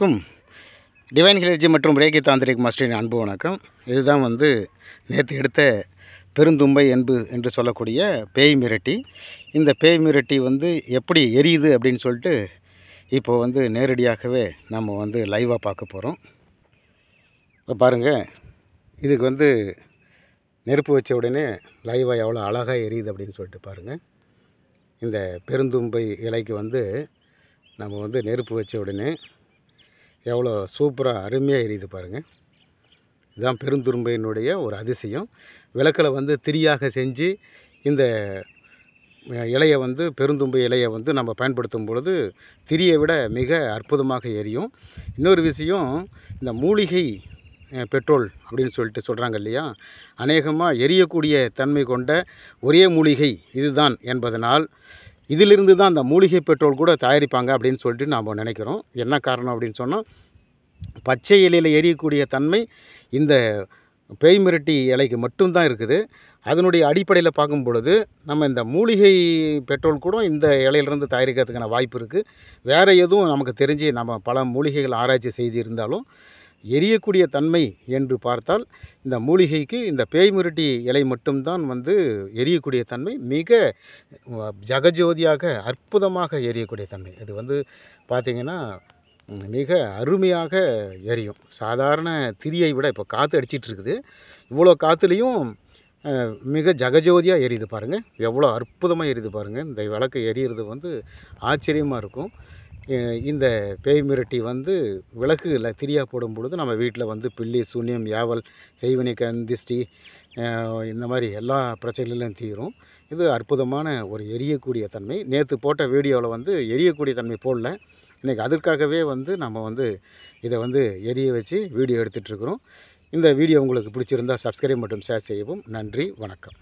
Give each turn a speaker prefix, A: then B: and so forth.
A: வணக்கம் டிவைன் ஹிலர்ஜி மற்றும் ரேகி தாந்திரிக் மாஸ்டரின் அன்பு வணக்கம் இதுதான் வந்து நேற்று எடுத்த பெருந்தும்பை என்பு என்று சொல்லக்கூடிய பேய் மிரட்டி இந்த பேய் மிரட்டி வந்து எப்படி எரியுது அப்படின்னு சொல்லிட்டு இப்போது வந்து நேரடியாகவே நம்ம வந்து லைவாக பார்க்க போகிறோம் இப்போ பாருங்கள் இதுக்கு வந்து நெருப்பு வச்ச உடனே லைவாக எவ்வளோ அழகாக எரியுது அப்படின்னு சொல்லிட்டு பாருங்கள் இந்த பெருந்தும்பை இலைக்கு வந்து நம்ம வந்து நெருப்பு வச்ச உடனே எவ்வளோ சூப்பராக அருமையாக எரியுது பாருங்கள் இதுதான் பெருந்துரும்பையினுடைய ஒரு அதிசயம் விளக்கில் வந்து திரியாக செஞ்சு இந்த இலையை வந்து பெருந்தும்பு இலையை வந்து நம்ம பயன்படுத்தும் பொழுது திரியை விட மிக அற்புதமாக எரியும் இன்னொரு விஷயம் இந்த மூலிகை பெட்ரோல் அப்படின்னு சொல்லிட்டு சொல்கிறாங்க இல்லையா அநேகமாக எரியக்கூடிய தன்மை கொண்ட ஒரே மூலிகை இதுதான் என்பதனால் இதிலிருந்து தான் அந்த மூலிகை பெட்ரோல் கூட தயாரிப்பாங்க அப்படின்னு சொல்லிட்டு நாம் நினைக்கிறோம் என்ன காரணம் அப்படின்னு சொன்னால் பச்சை இலையில் எரியக்கூடிய தன்மை இந்த பேய் மிரட்டி இலைக்கு மட்டும்தான் இருக்குது அதனுடைய அடிப்படையில் பார்க்கும் பொழுது நம்ம இந்த மூலிகை பெட்ரோல் கூட இந்த இலையிலிருந்து தயாரிக்கிறதுக்கான வாய்ப்பு இருக்குது வேறு எதுவும் நமக்கு தெரிஞ்சு நம்ம பல மூலிகைகள் ஆராய்ச்சி செய்து இருந்தாலும் எரியக்கூடிய தன்மை என்று பார்த்தால் இந்த மூலிகைக்கு இந்த பேய்முரட்டி இலை மட்டும்தான் வந்து எரியக்கூடிய தன்மை மிக ஜகஜோதியாக அற்புதமாக எரியக்கூடிய தன்மை இது வந்து பார்த்திங்கன்னா மிக அருமையாக எரியும் சாதாரண திரியை விட இப்போ காற்று அடிச்சிட்டு இருக்குது இவ்வளோ காற்றுலேயும் மிக ஜகஜோதியாக எரியுது பாருங்கள் எவ்வளோ அற்புதமாக எரியுது பாருங்கள் இந்த விளக்கு எரியிறது வந்து ஆச்சரியமாக இருக்கும் இந்த பேய் மிரட்டி வந்து இல்லை திரியாக போடும் பொழுது நம்ம வீட்டில் வந்து பில்லி சூன்யம் யாவல் செய்வினை கந்திஷ்டி இந்த மாதிரி எல்லா பிரச்சனைகளிலும் தீரும் இது அற்புதமான ஒரு எரியக்கூடிய தன்மை நேற்று போட்ட வீடியோவில் வந்து எரியக்கூடிய தன்மை போடல இன்றைக்கி அதற்காகவே வந்து நம்ம வந்து இதை வந்து எரிய வச்சு வீடியோ எடுத்துகிட்ருக்குறோம் இந்த வீடியோ உங்களுக்கு பிடிச்சிருந்தால் சப்ஸ்கிரைப் மற்றும் ஷேர் செய்யவும் நன்றி வணக்கம்